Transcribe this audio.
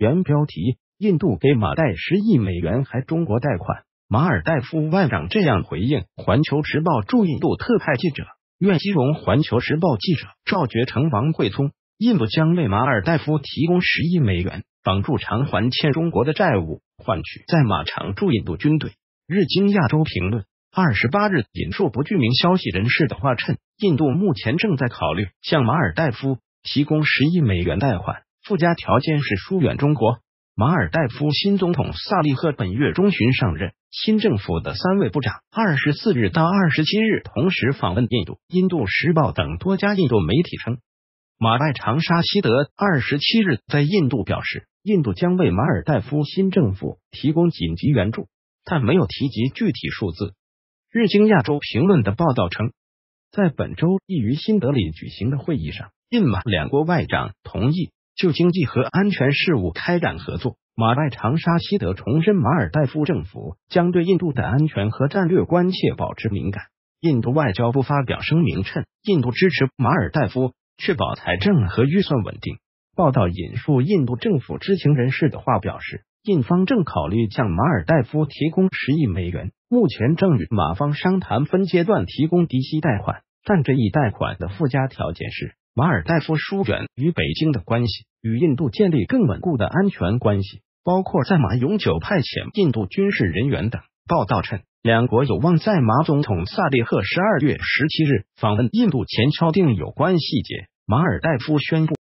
原标题：印度给马代十亿美元还中国贷款，马尔代夫外长这样回应。环球时报驻印度特派记者苑希荣，环球时报记者赵觉成、王慧聪。印度将为马尔代夫提供十亿美元，帮助偿还欠中国的债务，换取在马场驻印度军队。日经亚洲评论二十八日引述不具名消息人士的话称，印度目前正在考虑向马尔代夫提供十亿美元贷款。附加条件是疏远中国。马尔代夫新总统萨利赫本月中旬上任，新政府的三位部长二十四日到二十七日同时访问印度。印度时报等多家印度媒体称，马代长沙希德二十七日在印度表示，印度将为马尔代夫新政府提供紧急援助，但没有提及具体数字。日经亚洲评论的报道称，在本周一于新德里举行的会议上，印马两国外长同意。就经济和安全事务开展合作。马代长沙西德重申，马尔代夫政府将对印度的安全和战略关切保持敏感。印度外交部发表声明称，印度支持马尔代夫确保财政和预算稳定。报道引述印度政府知情人士的话表示，印方正考虑向马尔代夫提供十亿美元，目前正与马方商谈分阶段提供低息贷款，但这一贷款的附加条件是。马尔代夫疏远与北京的关系，与印度建立更稳固的安全关系，包括在马永久派遣印度军事人员等。报道称，两国有望在马总统萨利赫十二月十七日访问印度前敲定有关细节。马尔代夫宣布。